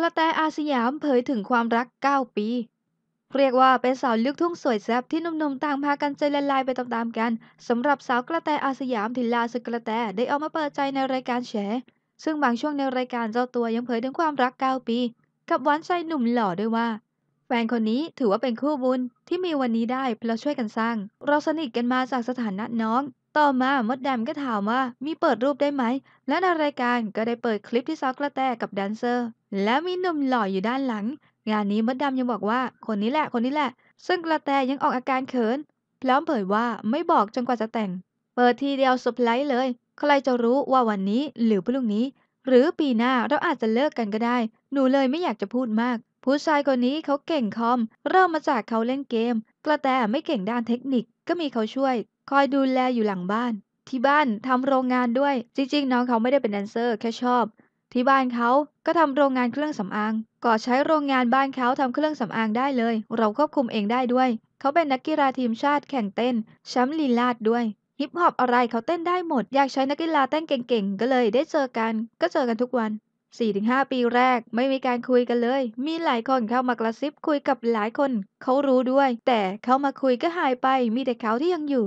กระแตอาสยามเผยถึงความรัก 9 ปี เรียกว่า เป็นสาวลึกทุ่งสวยแซ่บที่หนุ่มๆต่างพากันใจละลายไปตามๆกันสำหรับสาวกระแตอาสยามถิลาสกระแตได้ออกมาเปิดใจในรายการแฉ ซึ่งบางช่วงในรายการเจ้าตัวยังเผยถึงความรัก 9 ปี กับหวานใจหนุ่มหล่อด้วยว่าแฟนคนนี้ถือว่าเป็นคู่บุญที่มีวันนี้ได้เพราะช่วยกันสร้าง เราสนิทกันมาจากสถานะน้อง ต่อมามดดำก็ถามว่ามีเปิดรูปได้ไหม และในรายการก็ได้เปิดคลิปที่ซอกระแตกับแดนเซอร์ และมีหนุ่มหล่ออยู่ด้านหลัง งานนี้มดดำยังบอกว่าคนนี้แหละคนนี้แหละ ซึ่งกระแตยังออกอาการเขิน พร้อมเผยว่าไม่บอกจนกว่าจะแต่ง เปิดทีเดียวสุดไลร์เลย ใครจะรู้ว่าวันนี้หรือพรุ่งนี้หรือปีหน้าเราอาจจะเลิกกันก็ได้หนูเลยไม่อยากจะพูดมาก ผู้ชายคนนี้เขาเก่งคอมเริ่มมาจากเขาเล่นเกม กระแตไม่เก่งด้านเทคนิคก็มีเขาช่วย คอยดูแลอยู่หลังบ้าน ที่บ้านทำโรงงานด้วยจริง ๆ น้องเขาไม่ได้เป็นแดนเซอร์แค่ชอบที่บ้านเขาก็ทำโรงงานเครื่องสำอางก่อใช้โรงงานบ้านเขาทำเครื่องสำอางได้เลย เราควบคุมเองได้ด้วยเขาเป็นนักกีฬาทีมชาติแข่งเต้นแชมป์ลีลาดด้วยฮิปฮอปอะไรเขาเต้นได้หมดอยากใช้นักกีฬาเต้นเก่งๆ ก็เลยได้เจอกันก็เจอกันทุกวัน 4-5 ปีแรกไม่มีการคุยกันเลย มีหลายคนเข้ามากระซิบคุยกับหลายคนเขารู้ด้วย แต่เขามาคุยก็หายไปมีแต่เขาที่ยังอยู่